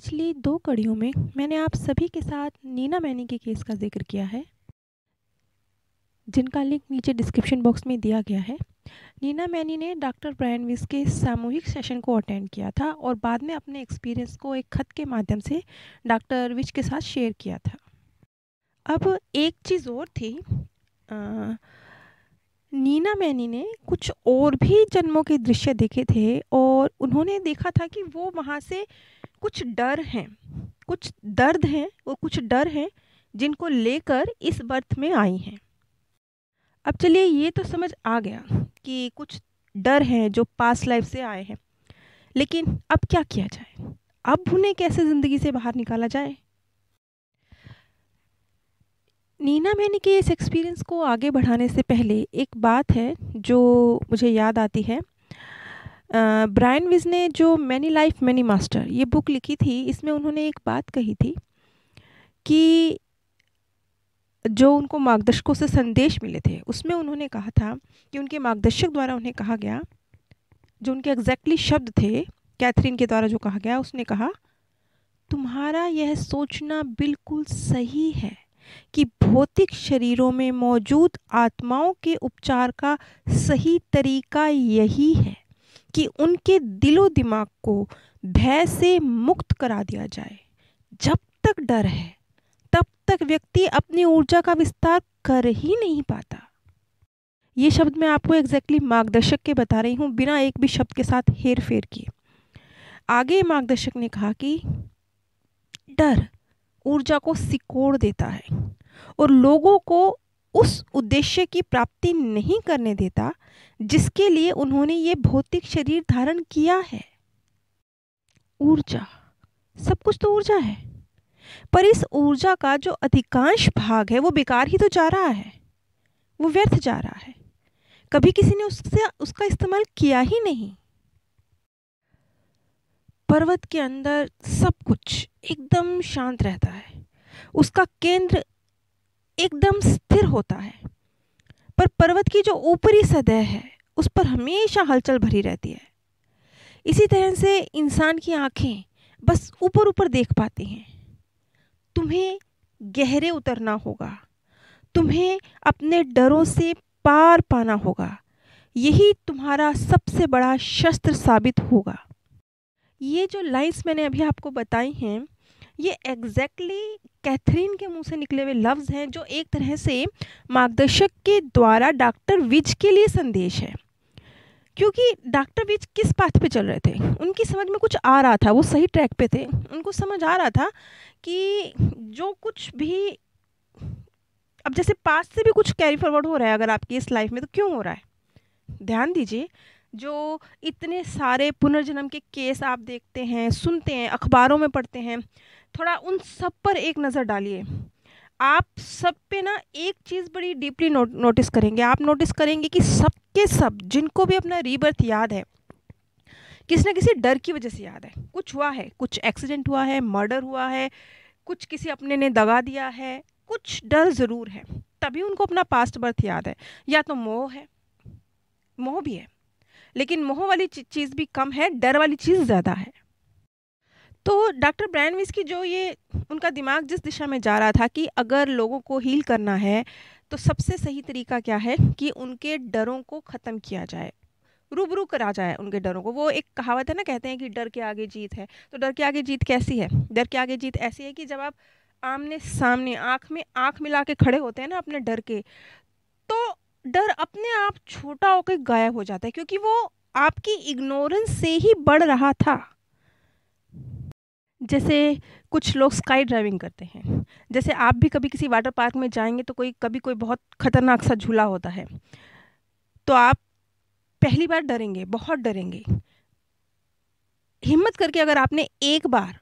पिछली दो कड़ियों में मैंने आप सभी के साथ नीना मैनी के केस का जिक्र किया है जिनका लिंक नीचे डिस्क्रिप्शन बॉक्स में दिया गया है नीना मैनी ने डॉक्टर ब्रायन विस के सामूहिक सेशन को अटेंड किया था और बाद में अपने एक्सपीरियंस को एक खत के माध्यम से डॉक्टर विच के साथ शेयर किया था अब एक चीज़ और थी आ, नीना मैनी ने कुछ और भी जन्मों के दृश्य देखे थे और उन्होंने देखा था कि वो वहाँ से कुछ डर हैं कुछ दर्द हैं वो कुछ डर हैं जिनको लेकर इस बर्थ में आई हैं अब चलिए ये तो समझ आ गया कि कुछ डर हैं जो पास्ट लाइफ से आए हैं लेकिन अब क्या किया जाए अब उन्हें कैसे ज़िंदगी से बाहर निकाला जाए नीना मैनी के इस एक्सपीरियंस को आगे बढ़ाने से पहले एक बात है जो मुझे याद आती है ब्रायन विज ने जो मैनी लाइफ मैनी मास्टर ये बुक लिखी थी इसमें उन्होंने एक बात कही थी कि जो उनको मार्गदर्शकों से संदेश मिले थे उसमें उन्होंने कहा था कि उनके मार्गदर्शक द्वारा उन्हें कहा गया जो उनके एग्जैक्टली शब्द थे कैथरीन के द्वारा जो कहा गया उसने कहा तुम्हारा यह सोचना बिल्कुल सही है कि भौतिक शरीरों में मौजूद आत्माओं के उपचार का सही तरीका यही है कि उनके दिलो दिमाग को भय से मुक्त करा दिया जाए जब तक डर है तब तक व्यक्ति अपनी ऊर्जा का विस्तार कर ही नहीं पाता ये शब्द मैं आपको एग्जैक्टली exactly मार्गदर्शक के बता रही हूँ बिना एक भी शब्द के साथ हेर फेर किए आगे मार्गदर्शक ने कहा कि डर ऊर्जा को सिकोड़ देता है और लोगों को उस उद्देश्य की प्राप्ति नहीं करने देता जिसके लिए उन्होंने ये भौतिक शरीर धारण किया है ऊर्जा सब कुछ तो ऊर्जा है पर इस ऊर्जा का जो अधिकांश भाग है वो बेकार ही तो जा रहा है वो व्यर्थ जा रहा है कभी किसी ने उससे उसका इस्तेमाल किया ही नहीं पर्वत के अंदर सब कुछ एकदम शांत रहता है उसका केंद्र एकदम स्थिर होता है पर पर्वत की जो ऊपरी सतह है उस पर हमेशा हलचल भरी रहती है इसी तरह से इंसान की आंखें बस ऊपर ऊपर देख पाती हैं तुम्हें गहरे उतरना होगा तुम्हें अपने डरों से पार पाना होगा यही तुम्हारा सबसे बड़ा शस्त्र साबित होगा ये जो लाइन्स मैंने अभी आपको बताई हैं ये एग्जैक्टली exactly कैथरीन के मुंह से निकले हुए लफ्ज़ हैं जो एक तरह से मार्गदर्शक के द्वारा डॉक्टर विज के लिए संदेश है क्योंकि डॉक्टर विज किस पाथ पे चल रहे थे उनकी समझ में कुछ आ रहा था वो सही ट्रैक पे थे उनको समझ आ रहा था कि जो कुछ भी अब जैसे पास्ट से भी कुछ कैरी फॉरवर्ड हो रहा है अगर आपकी इस लाइफ में तो क्यों हो रहा है ध्यान दीजिए जो इतने सारे पुनर्जन्म के केस आप देखते हैं सुनते हैं अखबारों में पढ़ते हैं थोड़ा उन सब पर एक नज़र डालिए आप सब पे ना एक चीज़ बड़ी डीपली नो, नोटिस करेंगे आप नोटिस करेंगे कि सब के सब जिनको भी अपना रीबर्थ याद है किसी न किसी डर की वजह से याद है कुछ हुआ है कुछ एक्सीडेंट हुआ है मर्डर हुआ है कुछ किसी अपने ने दगा दिया है कुछ डर ज़रूर है तभी उनको अपना पास्ट बर्थ याद है या तो मोह है मोह भी है लेकिन मोह वाली चीज़ भी कम है डर वाली चीज़ ज़्यादा है तो डॉक्टर ब्रैनविस की जो ये उनका दिमाग जिस दिशा में जा रहा था कि अगर लोगों को हील करना है तो सबसे सही तरीका क्या है कि उनके डरों को ख़त्म किया जाए रूबरू करा जाए उनके डरों को वो एक कहावत है ना कहते हैं कि डर के आगे जीत है तो डर के आगे जीत कैसी है डर के आगे जीत ऐसी है कि जब आप आमने सामने आँख में आँख मिला के खड़े होते हैं ना अपने डर के डर अपने आप छोटा होकर गायब हो जाता है क्योंकि वो आपकी इग्नोरेंस से ही बढ़ रहा था जैसे कुछ लोग स्काई ड्राइविंग करते हैं जैसे आप भी कभी किसी वाटर पार्क में जाएंगे तो कोई कभी कोई बहुत खतरनाक सा झूला होता है तो आप पहली बार डरेंगे बहुत डरेंगे हिम्मत करके अगर आपने एक बार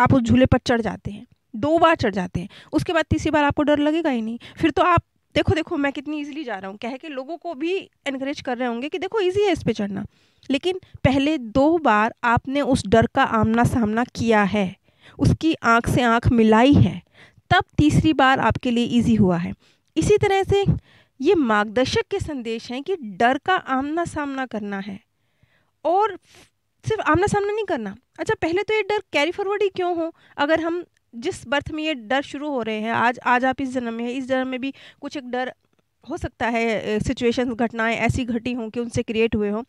आप उस झूले पर चढ़ जाते हैं दो बार चढ़ जाते हैं उसके बाद तीसरी बार आपको डर लगेगा ही नहीं फिर तो आप देखो देखो मैं कितनी ईजिली जा रहा हूँ कह के लोगों को भी इनक्रेज कर रहे होंगे कि देखो ईजी है इस पर चढ़ना लेकिन पहले दो बार आपने उस डर का आमना सामना किया है उसकी आँख से आँख मिलाई है तब तीसरी बार आपके लिए ईजी हुआ है इसी तरह से ये मार्गदर्शक के संदेश हैं कि डर का आमना सामना करना है और सिर्फ आमना सामना नहीं करना अच्छा पहले तो ये डर कैरी फॉरवर्ड ही क्यों हो अगर हम जिस बर्थ में ये डर शुरू हो रहे हैं आज आज आप इस जन्म में हैं इस जन्म में भी कुछ एक डर हो सकता है सिचुएशन घटनाएं ऐसी घटी हों कि उनसे क्रिएट हुए हों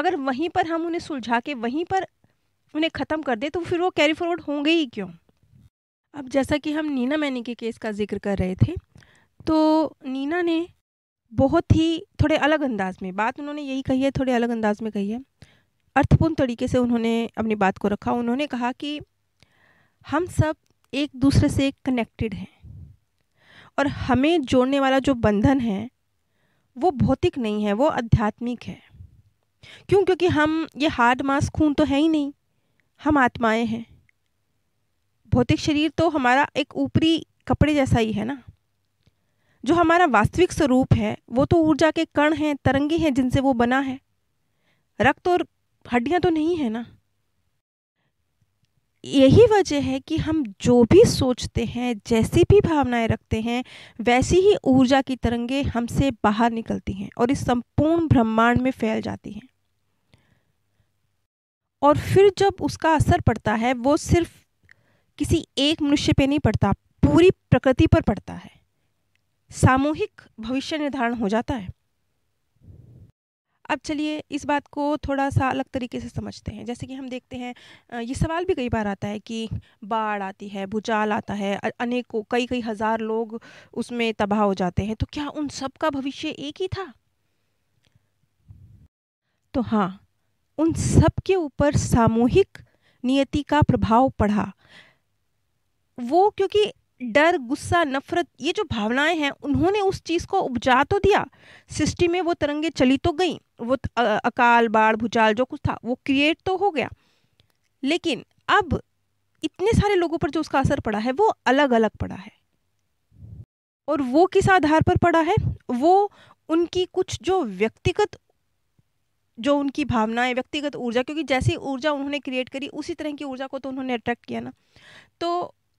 अगर वहीं पर हम उन्हें सुलझा के वहीं पर उन्हें ख़त्म कर दें तो फिर वो कैरी फॉरवर्ड होंगे ही क्यों अब जैसा कि हम नीना मैनी के केस का जिक्र कर रहे थे तो नीना ने बहुत ही थोड़े अलग अंदाज में बात उन्होंने यही कही है थोड़े अलग अंदाज में कही है अर्थपूर्ण तरीके से उन्होंने अपनी बात को रखा उन्होंने कहा कि हम सब एक दूसरे से कनेक्टेड हैं और हमें जोड़ने वाला जो बंधन है वो भौतिक नहीं है वो आध्यात्मिक है क्यों क्योंकि हम ये हार्ड मास खून तो है ही नहीं हम आत्माएं हैं भौतिक शरीर तो हमारा एक ऊपरी कपड़े जैसा ही है ना जो हमारा वास्तविक स्वरूप है वो तो ऊर्जा के कण हैं तरंगे हैं जिनसे वो बना है रक्त और हड्डियाँ तो नहीं है ना यही वजह है कि हम जो भी सोचते हैं जैसी भी भावनाएं रखते हैं वैसी ही ऊर्जा की तरंगे हमसे बाहर निकलती हैं और इस संपूर्ण ब्रह्मांड में फैल जाती हैं और फिर जब उसका असर पड़ता है वो सिर्फ किसी एक मनुष्य पे नहीं पड़ता पूरी प्रकृति पर पड़ता है सामूहिक भविष्य निर्धारण हो जाता है अब चलिए इस बात को थोड़ा सा अलग तरीके से समझते हैं जैसे कि हम देखते हैं ये सवाल भी कई बार आता है कि बाढ़ आती है भूचाल आता है अनेकों कई कई हज़ार लोग उसमें तबाह हो जाते हैं तो क्या उन सब का भविष्य एक ही था तो हाँ उन सब के ऊपर सामूहिक नियति का प्रभाव पड़ा वो क्योंकि डर गुस्सा नफरत ये जो भावनाएं हैं उन्होंने उस चीज़ को उपजा तो दिया सृष्टि में वो तरंगे चली तो गई वो अकाल बाढ़ भूचाल जो कुछ था वो क्रिएट तो हो गया लेकिन अब इतने सारे लोगों पर जो उसका असर पड़ा है वो अलग अलग पड़ा है और वो किस आधार पर पड़ा है वो उनकी कुछ जो व्यक्तिगत जो उनकी भावनाएं व्यक्तिगत ऊर्जा क्योंकि जैसी ऊर्जा उन्होंने क्रिएट करी उसी तरह की ऊर्जा को तो उन्होंने अट्रैक्ट किया ना तो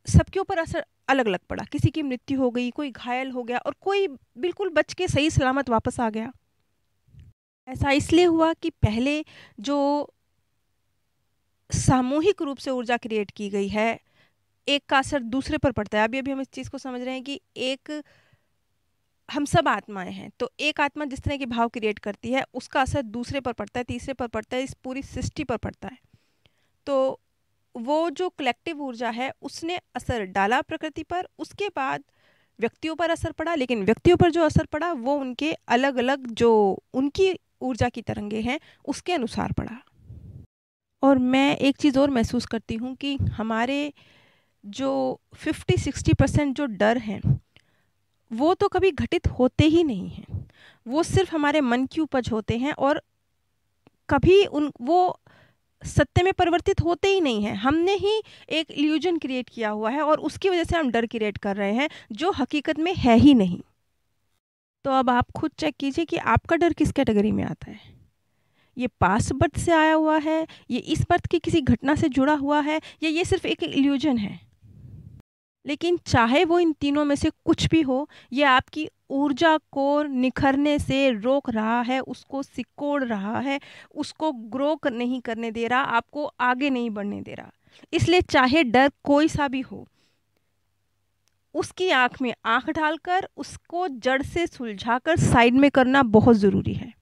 सबके ऊपर असर अलग अलग पड़ा किसी की मृत्यु हो गई कोई घायल हो गया और कोई बिल्कुल बच के सही सलामत वापस आ गया ऐसा इसलिए हुआ कि पहले जो सामूहिक रूप से ऊर्जा क्रिएट की गई है एक का असर दूसरे पर पड़ता है अभी अभी हम इस चीज़ को समझ रहे हैं कि एक हम सब आत्माएं हैं तो एक आत्मा जिस तरह के भाव क्रिएट करती है उसका असर दूसरे पर पड़ता है तीसरे पर पड़ता है इस पूरी सृष्टि पर पड़ता है तो वो जो कलेक्टिव ऊर्जा है उसने असर डाला प्रकृति पर उसके बाद व्यक्तियों पर असर पड़ा लेकिन व्यक्तियों पर जो असर पड़ा वो उनके अलग अलग जो उनकी ऊर्जा की तरंगे हैं उसके अनुसार पड़ा और मैं एक चीज़ और महसूस करती हूँ कि हमारे जो 50-60 परसेंट जो डर हैं वो तो कभी घटित होते ही नहीं हैं वो सिर्फ हमारे मन की उपज होते हैं और कभी उन वो सत्य में परिवर्तित होते ही नहीं हैं हमने ही एक इल्यूजन क्रिएट किया हुआ है और उसकी वजह से हम डर क्रिएट कर रहे हैं जो हकीकत में है ही नहीं तो अब आप खुद चेक कीजिए कि आपका डर किस कैटेगरी में आता है ये पास बर्थ से आया हुआ है ये इस बर्थ की किसी घटना से जुड़ा हुआ है या ये सिर्फ एक इल्यूजन है लेकिन चाहे वो इन तीनों में से कुछ भी हो ये आपकी ऊर्जा को निखरने से रोक रहा है उसको सिकोड़ रहा है उसको ग्रो कर नहीं करने दे रहा आपको आगे नहीं बढ़ने दे रहा इसलिए चाहे डर कोई सा भी हो उसकी आंख में आंख डालकर उसको जड़ से सुलझाकर साइड में करना बहुत ज़रूरी है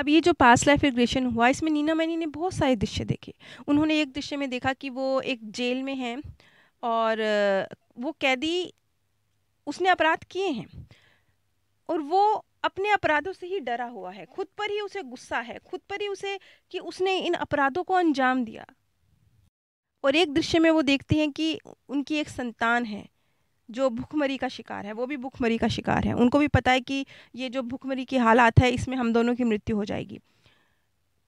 अब ये जो पास लाइफ रिग्रेशन हुआ इसमें नीना मैनी ने बहुत सारे दृश्य देखे उन्होंने एक दृश्य में देखा कि वो एक जेल में है और वो कैदी उसने अपराध किए हैं और वो अपने अपराधों से ही डरा हुआ है खुद पर ही उसे गुस्सा है खुद पर ही उसे कि उसने इन अपराधों को अंजाम दिया और एक दृश्य में वो देखते हैं कि उनकी एक संतान है जो भुखमरी का शिकार है वो भी भुखमरी का शिकार है उनको भी पता है कि ये जो भुखमरी की हालात है इसमें हम दोनों की मृत्यु हो जाएगी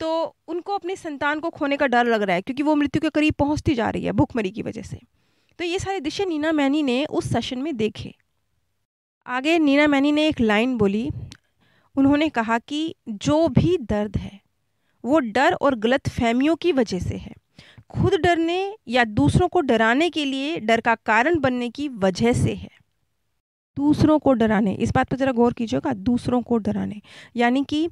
तो उनको अपनी संतान को खोने का डर लग रहा है क्योंकि वो मृत्यु के करीब पहुंचती जा रही है भुखमरी की वजह से तो ये सारे दृश्य नीना मैनी ने उस सेशन में देखे आगे नीना मैनी ने एक लाइन बोली उन्होंने कहा कि जो भी दर्द है वो डर और गलत फहमियों की वजह से है खुद डरने या दूसरों को डराने के लिए डर का कारण बनने की वजह से है दूसरों को डराने इस बात पर ज़रा गौर कीजिएगा दूसरों को डराने यानी कि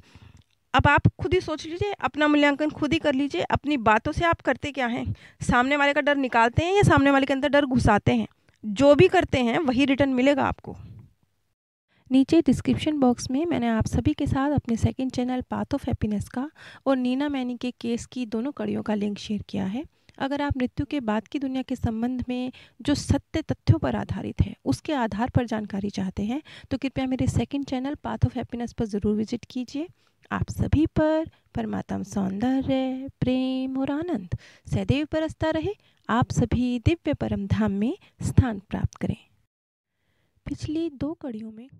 अब आप खुद ही सोच लीजिए अपना मूल्यांकन खुद ही कर लीजिए अपनी बातों से आप करते क्या हैं सामने वाले का डर निकालते हैं या सामने वाले के अंदर डर घुसाते हैं जो भी करते हैं वही रिटर्न मिलेगा आपको नीचे डिस्क्रिप्शन बॉक्स में मैंने आप सभी के साथ अपने second channel path of happiness का और नीना मैनी के केस की दोनों कड़ियों का लिंक शेयर किया है अगर आप मृत्यु के बाद की दुनिया के संबंध में जो सत्य तथ्यों पर आधारित है उसके आधार पर जानकारी चाहते हैं तो कृपया मेरे second channel path of happiness पर ज़रूर विजिट कीजिए आप सभी पर परमात्मा सौंदर्य प्रेम और आनंद सदैव परस्ता रहे आप सभी दिव्य परम धाम में स्थान प्राप्त करें पिछली दो कड़ियों में